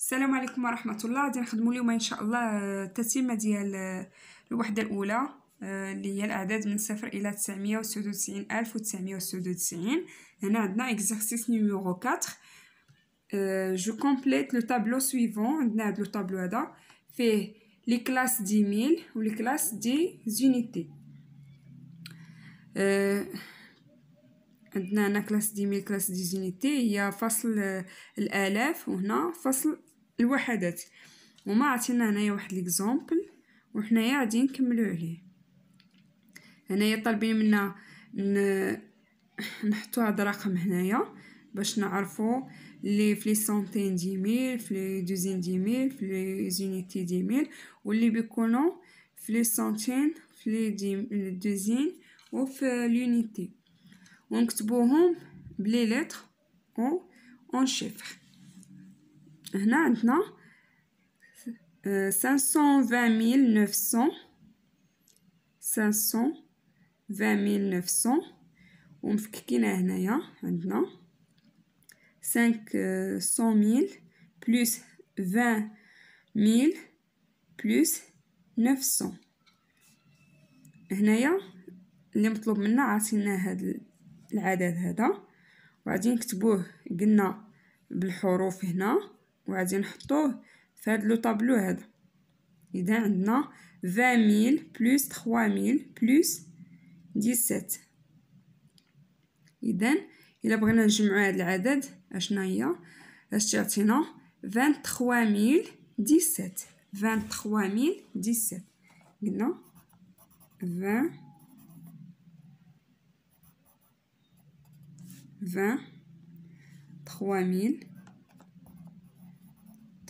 السلام عليكم ورحمه الله غادي نخدموا اليوم ان شاء الله التتمه ديال آه، الوحده الاولى آه، اللي هي الاعداد من صفر الى 996996 هنا عندنا اكزرسيس نيميرو 4 جو كومبليت لو تابلو سويفون عندنا هاد لو تابلو هذا فيه لي كلاس دي ميل ولي كلاس دي زونيتي عندنا هنا كلاس دي ميل كلاس دي زونيتي هي فصل آه، الالاف وهنا فصل الوحدات وما عطينا هنايا واحد ليكزومبل وحنايا غادي نكملو عليه هنايا طالبين منا نحطو هاد الرقم هنايا باش نعرفو لي فلي سونتين دي ميل فلي دوزين دي ميل فلي زونيتي دي ميل واللي بيكونو فلي سونتين فلي دي دوزين وفي لونيتي ونكتبوهم بلي لتر او اون شيفر هنا عندنا 520900 آه، 520900 ومفككينها هنايا عندنا 500000 20000 900 هنايا اللي مطلوب منا عاطينا هاد العدد هذا وغادي نكتبوه قلنا بالحروف هنا وغادي نحطوه في هاد لو طابلو هذا اذا عندنا 20000 بلس 3000 بلس 17 اذا الا بغينا نجمعوا هاد العدد اشنا هي اش تعطينا 23017 23017 قلنا 20 20 3000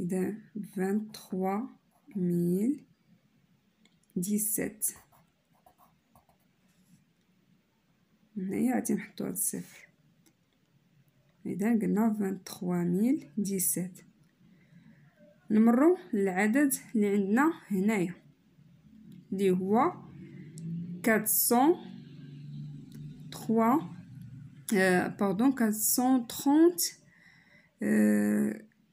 إذا vingt ah, trois mille dix هنايا غادي نحطو هاد الصفر إذا قلنا vingt trois mille dix نمرو للعدد اللي عندنا هنايا اللي هو 403 باردون 430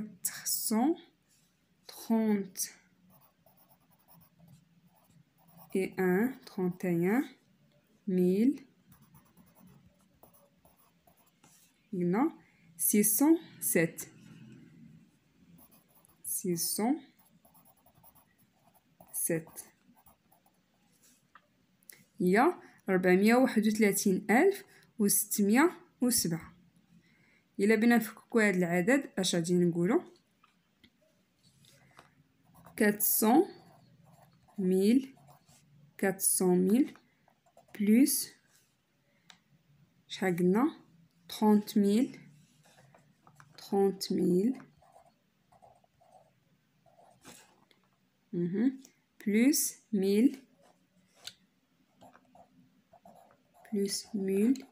quatre cent trente et un, trente et un, mille, non, six cent sept, euh, ben, six cent sept. الا بغينا نفككو هاد العدد اش غادي نقولو 400 1000 400 000 بلس شحال قلنا 30000 30000 اها بلس 1000 بلس 1000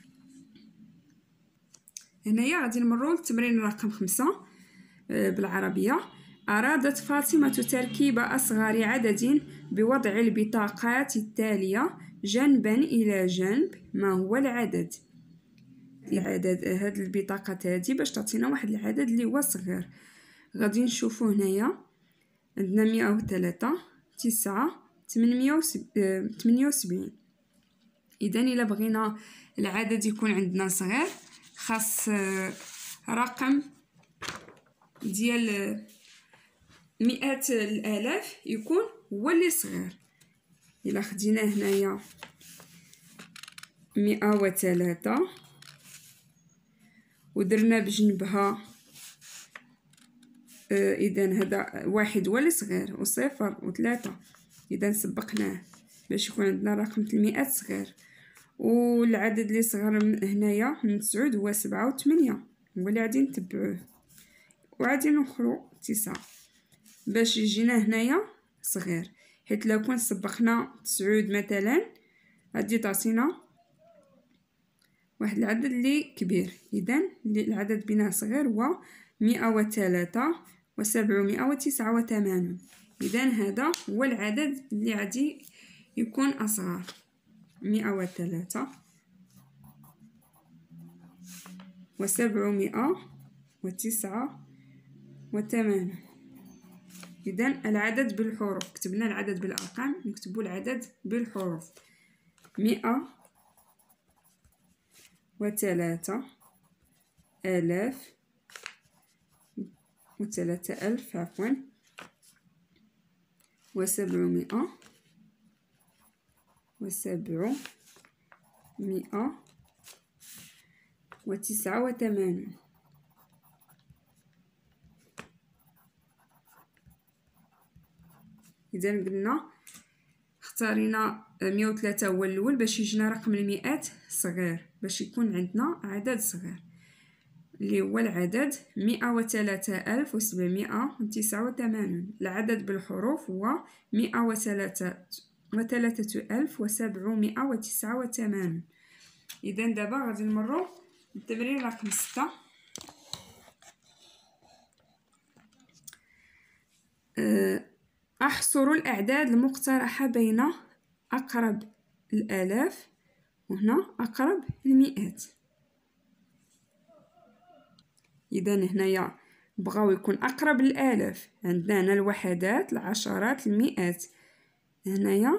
هنايا غادي نمرو للتمرين رقم خمسة آه، بالعربية أرادت فاطمة تركيب أصغر عدد بوضع البطاقات التالية جنبا إلى جنب ما هو العدد العدد هاد البطاقات هادي باش تعطينا واحد العدد اللي هو صغير غادي نشوفو هنايا عندنا مئة وثلاثة تسعة تمنمية آه، وسبعين إذا إلا بغينا العدد يكون عندنا صغير خاص آه، رقم ديال آه، مئات الالاف يكون هو اللي صغير الا خدينا هنايا مئة وثلاثة ودرنا بجنبها آه، اذا هذا واحد هو اللي صغير وصفر وثلاثة اذا سبقناه باش يكون عندنا رقم المئات صغير والعدد اللي صغر من هنايا من تسعود هو سبعة وثمانية هو اللي غادي نتبعوه وغادي نوخرو تسعة باش يجينا هنايا صغير حيت لو كون سبقنا تسعود مثلا غادي تعطينا واحد العدد اللي كبير اذا العدد بينها صغير هو مئة وثلاثة وسبعمائة وتسعة وثمانون اذا هذا هو العدد اللي غادي يكون اصغر مئة وثلاثة وسبعمائة وتسعة وثمانون إذا العدد بالحروف كتبنا العدد بالأرقام نكتبوا العدد بالحروف مئة وثلاثة آلاف وثلاثة ألف عفوا وسبعمائة وسبع مئة وتسعة وثمانون إذا قلنا اختارينا مية وثلاثة هو الأول باش يجينا رقم المئات صغير باش يكون عندنا عدد صغير اللي هو العدد مئة وثلاثة ألف وسبعمائة وتسعة وثمانون العدد بالحروف هو مئة وثلاثة وثلاثة ألف وسبعمائة وتسعة وثمانون إذا دابا غادي نمرو التمرين رقم ستة أه، أحصر الأعداد المقترحة بين أقرب الآلاف وهنا أقرب المئات إذا هنايا بغاو يكون أقرب الآلاف عندنا هنا الوحدات العشرات المئات هنايا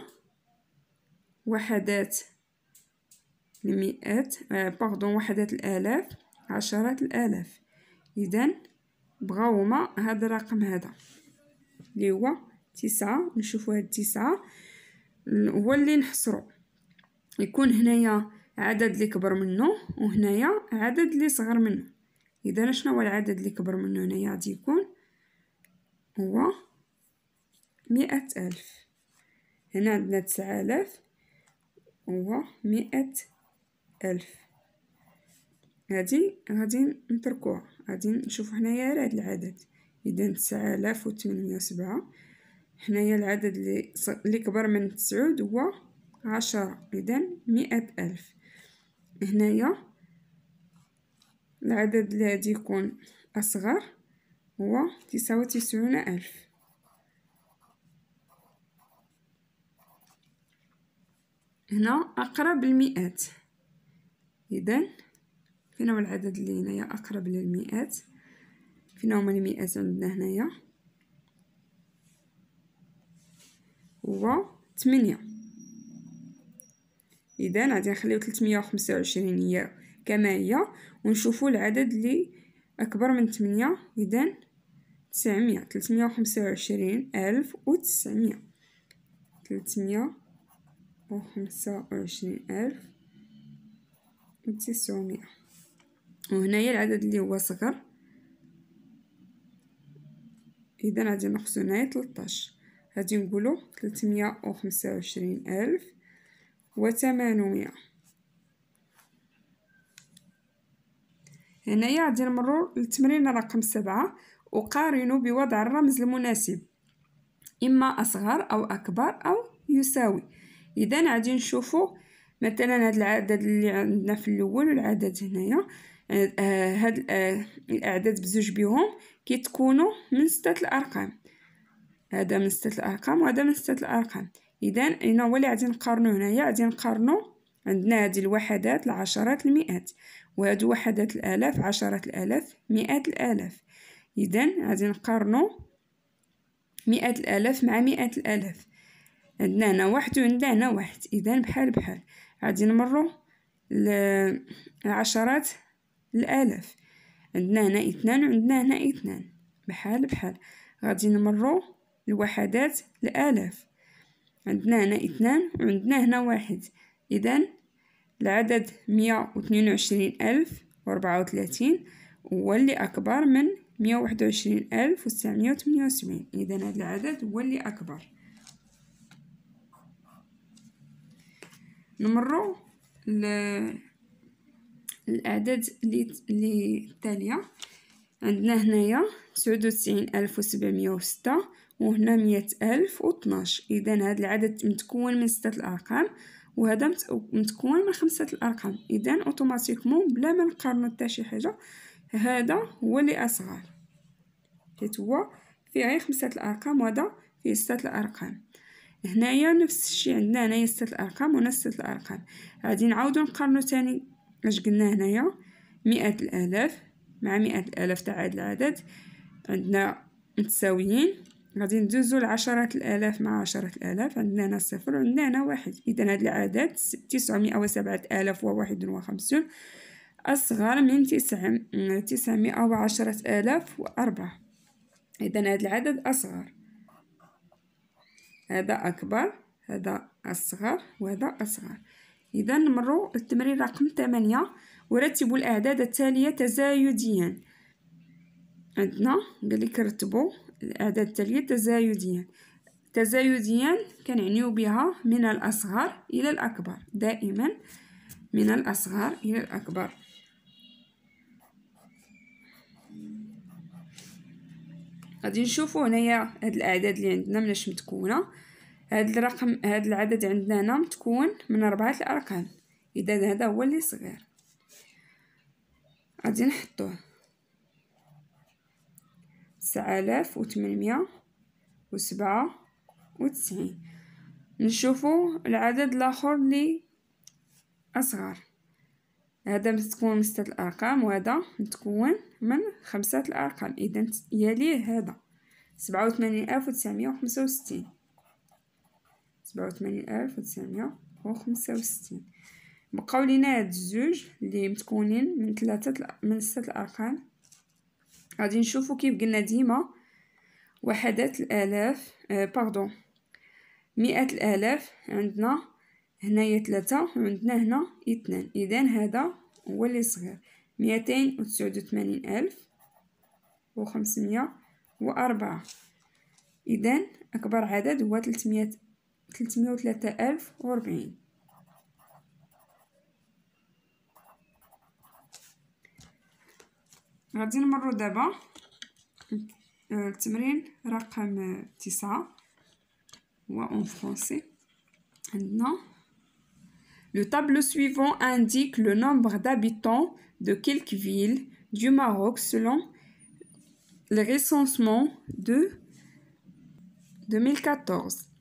وحدات المئات باردون آه، وحدات الالاف عشرات الالاف اذا بغاو هما هذا الرقم هذا اللي هو تسعة نشوفوا هاد التسعة هو اللي نحصرو يكون هنايا عدد اللي كبر منه وهنايا عدد اللي صغر منه اذا شنو هو العدد اللي كبر منه هنايا غادي يكون هو مئة ألف هنا عندنا تسعة آلاف هو مئة ألف هادي غادي نتركوها غادي نشوفو حنايا غير هاد العدد إذا تسعة آلاف وتمنمية سبعة حنايا العدد ص- لي كبر من تسعود هو عشرة إذا مئة ألف هنايا العدد لي غادي يكون أصغر هو تسعة وتسعون ألف هنا أقرب المئات إذن فين هو العدد اللي هنايا أقرب للمئات فين هما المئات عندنا هنايا هو تمنية إذن غادي نخليو تلتمية وخمسة وعشرين هي كما هي ونشوفو العدد اللي أكبر من تمنية إذن تسعمية تلتمية وخمسة وعشرين ألف وتسعمية تلتمية وخمسة وعشرين ألف وتسعمائة وهنايا العدد اللي هو صغر إذا غادي نقصو هنايا تلطاش غادي نقولو تلتمية وخمسة وعشرين ألف وثمانمائة هنايا غادي نمرو لتمرين رقم سبعة أقارن بوضع الرمز المناسب إما أصغر أو أكبر أو يساوي اذا غادي نشوفوا مثلا هاد العدد اللي عندنا في الاول والعدد هنايا آه، هاد آه، الاعداد بزوج بهم كيتكونوا من سته الارقام هذا من سته الارقام وهذا من سته الارقام اذا هنا هو اللي غادي نقارنو هنايا غادي نقارنو عندنا هذه الوحدات العشرات المئات وهذه وحدات الالاف عشرات الالاف مئات الالاف اذا غادي نقارنو مئات الالاف مع مئات الالاف عندنا هنا واحد وعندنا هنا واحد اذا بحال بحال غادي نمرو العشرات الالاف عندنا هنا اثنان وعندنا هنا اثنان بحال بحال غادي نمرو الوحدات الالاف عندنا هنا اثنان وعندنا هنا واحد اذا العدد مية واثنين وعشرين ألف وربعة وثلاثين هو اللي أكبر من مية وواحد وعشرين ألف وتسعمية وثمانية وسبعين إذا هذا العدد هو اللي أكبر نمرو الاعداد اللي اللي التاليه عندنا هنايا تسعود وتسعين ألف وسبعمية وستة وهنا مية ألف وطناش إذا هذا العدد متكون من ستة الأرقام وهذا متكون من خمسة الأرقام إذا أوتوماتيكمون بلا ما نقارنو حتى شي حاجة هذا هو اللي أصغر حيت هو فيه غير خمسة الأرقام وهذا فيه ستة الأرقام هنايا نفس الشيء عندنا هنايا ستة الأرقام وهنا ستة الأرقام غادي نعاودو نقارنو تاني اش قلنا هنايا مئة الآلاف مع مئة الآلاف تاع هاد العدد عندنا متساويين غادي ندوزو لعشرات الآلاف مع عشرة الآلاف عندنا هنا صفر وعندنا هنا واحد إذا هاد العدد تسعمائة وسبعة آلاف وواحد وخمسون أصغر من تسعمائة وعشرة آلاف وأربعة إذا هاد العدد أصغر هذا أكبر هذا أصغر وهذا أصغر إذا نمرو التمرين رقم ثمانية ورتبوا الأعداد التالية تزايديا عندنا قالك رتبوا الأعداد التالية تزايديا تزايديا كنعنيو بها من الأصغر إلى الأكبر دائما من الأصغر إلى الأكبر غادي نشوفوا هنايا هاد الأعداد اللي عندنا مناش متكونة هاد الرقم هاد العدد عندنا هنا متكون من أربعة الأرقام إذا هذا هو اللي صغير غادي نحطوه تسعة آلاف وتمنمية وسبعة وتسعين نشوفو العدد الآخر لي أصغر هذا متكون من ستة الأرقام وهذا متكون من خمسة الأرقام إذا يليه هذا سبعة وثمانين ألف وتسعمية وخمسة وستين سبعة وثمانين ألف وتسعمية وخمسة وستين بقاو لينا هاد الزوج اللي متكونين من ثلاثة من ستة الأرقام غادي نشوفو كيف قلنا ديما وحدات الآلاف آه باردون مئة الآلاف عندنا هنايا ثلاثة وعندنا هنا اثنان إذا هذا هو اللي صغير مئتين وتسعود وثمانين ألف وخمسمية وأربعة إذا أكبر عدد هو تلتمية 303 ألف وأربعين غادي نمرو دابا التمرين رقم 9 هو en français عندنا Le tableau suivant indique le nombre d'habitants de quelques villes du Maroc selon le recensement de 2014.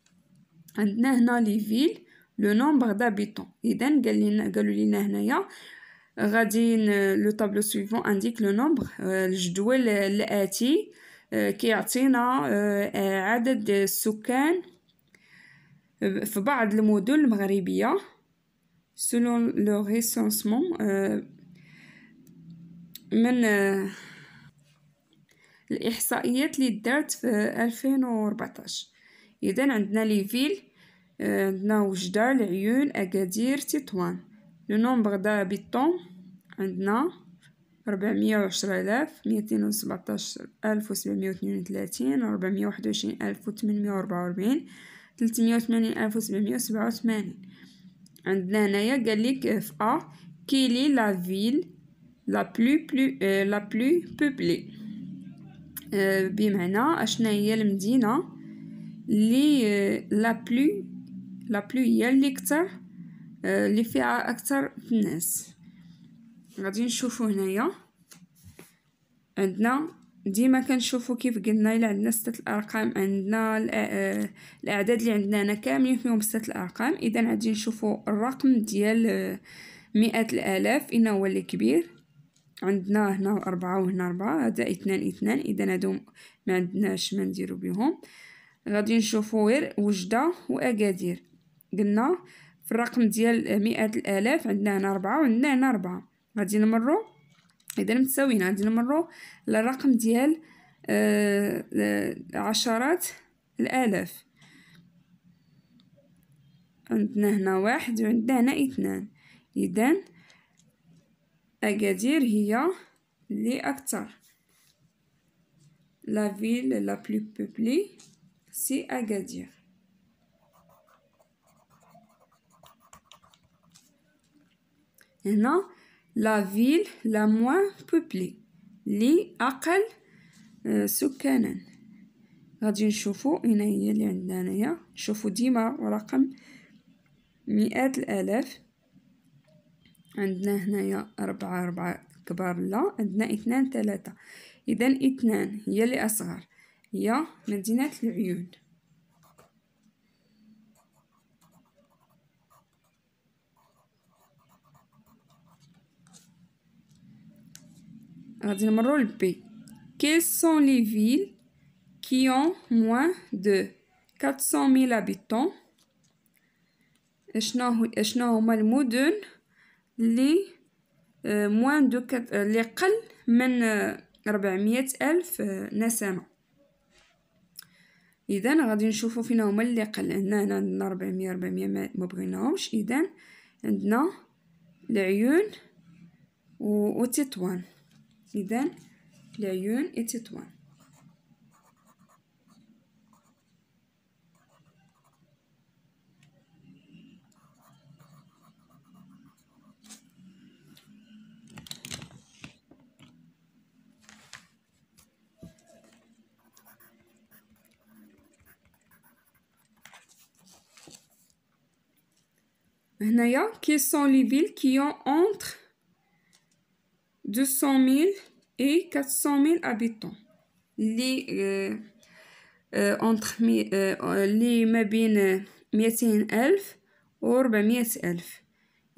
عندنا هنا لي فيل لو نومبر دابيتون اذا قال لنا قالوا لنا هنايا غادي لو طابلو سويفون انديك لو نومبر الجدول الاتي آه، كيعطينا آه، عدد السكان آه، في بعض المدن المغربيه سولون لو ريسونسمون من الاحصائيات اللي دارت في 2014 إذن عندنا لي فيل آه، عندنا وجدة العيون اكادير تطوان لو نومبغ دابيتون عندنا ربعمية وعشرة آلاف ميتين سبعتاش ألف وسبعمية و وثلاثين ربعمية و وعشرين ألف وثمنمية وربعة وأربعين تلتمية وثمانين ألف وسبعمية وسبعة وثمانين عندنا هنايا قالك في أ كيلي لا فيل لا بلو بلو آه، لا بلو بوبلي آه، بمعنى أشناهي المدينة لي لا لا بلو هي اللي كتر اللي فيها اكثر في الناس غادي نشوفو هنايا عندنا ديما كنشوفو كيف قلنا الا عندنا سته الارقام عندنا الاعداد اللي عندنا هنا كاملين فيهم سته الارقام اذا غادي نشوفو الرقم ديال مئات الالاف هنا هو اللي كبير عندنا هنا أربعة وهنا أربعة هذا اثنان اثنان إذا هادو ما عندناش ما نديرو بهم غادي نشوفو غير وجدة وأكادير قلنا في الرقم ديال مئات الآلاف عندنا هنا ربعة وعندنا هنا ربعة غادي نمرو إذا متساويين غادي نمرو للرقم ديال آه، عشرات الآلاف عندنا هنا واحد وعندنا هنا اثنان إذا أكادير هي لي أكثر لا فيل لا بلو بوبلي سي أكادير هنا لا فيل لا موان بوبلي لي اقل سكانا غادي نشوفو هنا هي اللي عندنا هنايا نشوفو ديما رقم مئات الالاف عندنا هنايا ربعة ربعة كبار لا عندنا اثنان ثلاثة إذا اثنان هي اللي أصغر هي مدينة العيون غادي نمرو لبي كيل سون لي فيل qui ont moins de 400 000 habitants اشنا هما المدن اللي موان دو لي قل من 400 ألف نسمه اذا غادي نشوفوا فين هما اللي قل هنا هنا عندنا 400 400 ما بغيناهمش اذا عندنا العيون و تيتوان اذا العيون تيتوان هنايا كيسون لي فيل كي اون اونتر 200000 اي 400000 ابيتون لي اونتر مي لي ما بين 200000 و 400000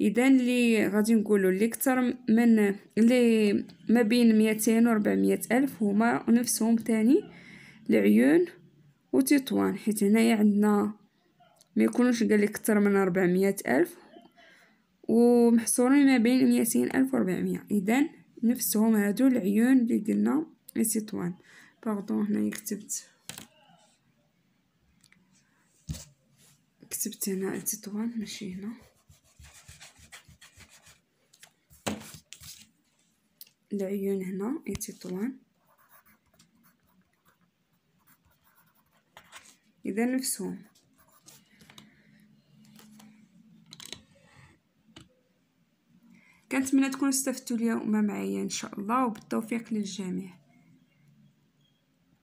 اذا لي غادي نقولوا لي اكثر من لي ما بين 200 و 400000 هما نفسهم تاني العيون وتطوان حيت هنايا عندنا ما يكونوش قال لي اكثر من 400 الف ومحصورين ما بين 200 الف و 400 اذا نفسهم هادو العيون اللي قلنا السيطوان باردون هنا كتبت كتبت هنا التطوان ماشي هنا العيون هنا التطوان اذا نفسهم كنتمنى تكونوا استفدتوا اليوم معايا ان شاء الله وبالتوفيق للجميع